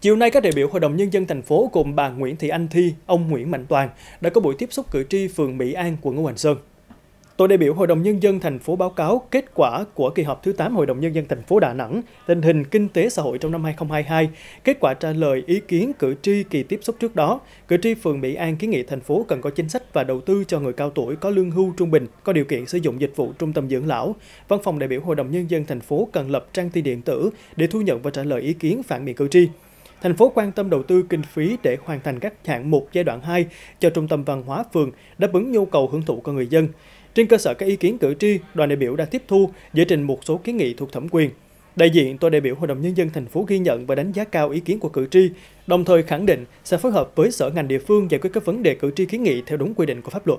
Chiều nay, các đại biểu Hội đồng Nhân dân thành phố cùng bà Nguyễn Thị Anh Thi, ông Nguyễn Mạnh Toàn đã có buổi tiếp xúc cử tri phường Mỹ An, quận Ngũ Hành Sơn. Tổ đại biểu Hội đồng Nhân dân thành phố báo cáo kết quả của kỳ họp thứ 8 Hội đồng Nhân dân thành phố Đà Nẵng, tình hình kinh tế xã hội trong năm 2022, kết quả trả lời ý kiến cử tri kỳ tiếp xúc trước đó. Cử tri phường Mỹ An kiến nghị thành phố cần có chính sách và đầu tư cho người cao tuổi có lương hưu trung bình, có điều kiện sử dụng dịch vụ trung tâm dưỡng lão. Văn phòng đại biểu Hội đồng Nhân dân thành phố cần lập trang tin điện tử để thu nhận và trả lời ý kiến phản biện cử tri thành phố quan tâm đầu tư kinh phí để hoàn thành các hạng mục giai đoạn 2 cho trung tâm văn hóa phường đáp ứng nhu cầu hưởng thụ của người dân. Trên cơ sở các ý kiến cử tri, đoàn đại biểu đã tiếp thu, giải trình một số kiến nghị thuộc thẩm quyền. Đại diện tôi đại biểu Hội đồng Nhân dân thành phố ghi nhận và đánh giá cao ý kiến của cử tri, đồng thời khẳng định sẽ phối hợp với sở ngành địa phương giải quyết các vấn đề cử tri kiến nghị theo đúng quy định của pháp luật.